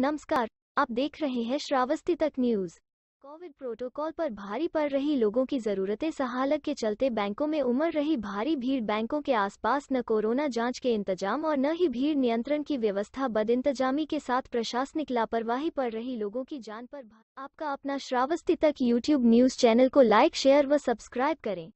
नमस्कार आप देख रहे हैं श्रावस्ती तक न्यूज कोविड प्रोटोकॉल पर भारी पड़ रही लोगों की जरूरतें सहालक के चलते बैंकों में उमड़ रही भारी भीड़ बैंकों के आसपास न कोरोना जांच के इंतजाम और न ही भीड़ नियंत्रण की व्यवस्था बद इंतजामी के साथ प्रशासनिक लापरवाही पड़ रही लोगों की जान पर आपका अपना श्रावस्ती तक यूट्यूब न्यूज चैनल को लाइक शेयर व सब्सक्राइब करें